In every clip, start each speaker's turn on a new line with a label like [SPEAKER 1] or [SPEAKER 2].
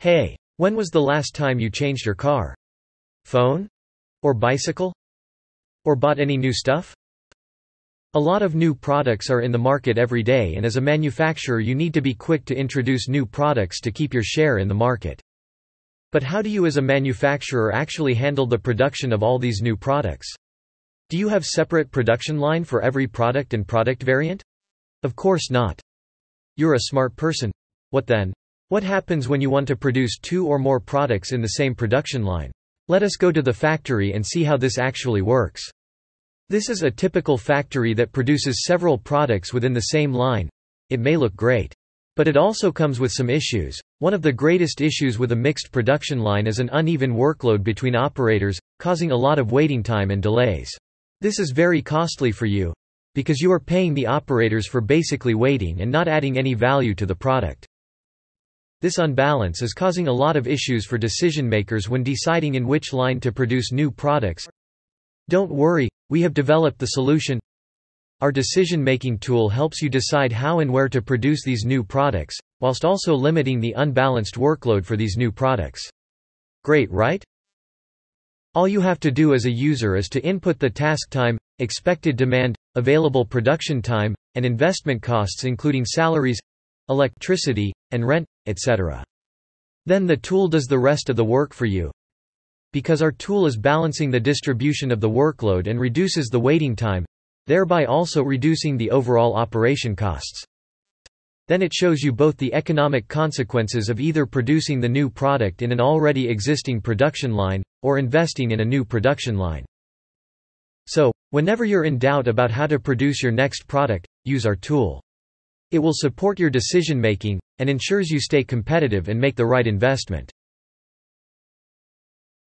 [SPEAKER 1] Hey! When was the last time you changed your car? Phone? Or bicycle? Or bought any new stuff? A lot of new products are in the market every day and as a manufacturer you need to be quick to introduce new products to keep your share in the market. But how do you as a manufacturer actually handle the production of all these new products? Do you have separate production line for every product and product variant? Of course not. You're a smart person. What then? What happens when you want to produce two or more products in the same production line? Let us go to the factory and see how this actually works. This is a typical factory that produces several products within the same line. It may look great. But it also comes with some issues. One of the greatest issues with a mixed production line is an uneven workload between operators, causing a lot of waiting time and delays. This is very costly for you, because you are paying the operators for basically waiting and not adding any value to the product. This unbalance is causing a lot of issues for decision makers when deciding in which line to produce new products. Don't worry, we have developed the solution. Our decision making tool helps you decide how and where to produce these new products, whilst also limiting the unbalanced workload for these new products. Great, right? All you have to do as a user is to input the task time, expected demand, available production time, and investment costs, including salaries, electricity, and rent, etc. Then the tool does the rest of the work for you. Because our tool is balancing the distribution of the workload and reduces the waiting time, thereby also reducing the overall operation costs. Then it shows you both the economic consequences of either producing the new product in an already existing production line, or investing in a new production line. So, whenever you're in doubt about how to produce your next product, use our tool. It will support your decision-making, and ensures you stay competitive and make the right investment.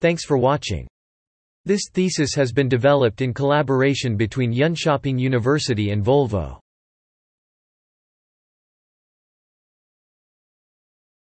[SPEAKER 1] Thanks for watching. This thesis has been developed in collaboration between Yunshopping University and Volvo.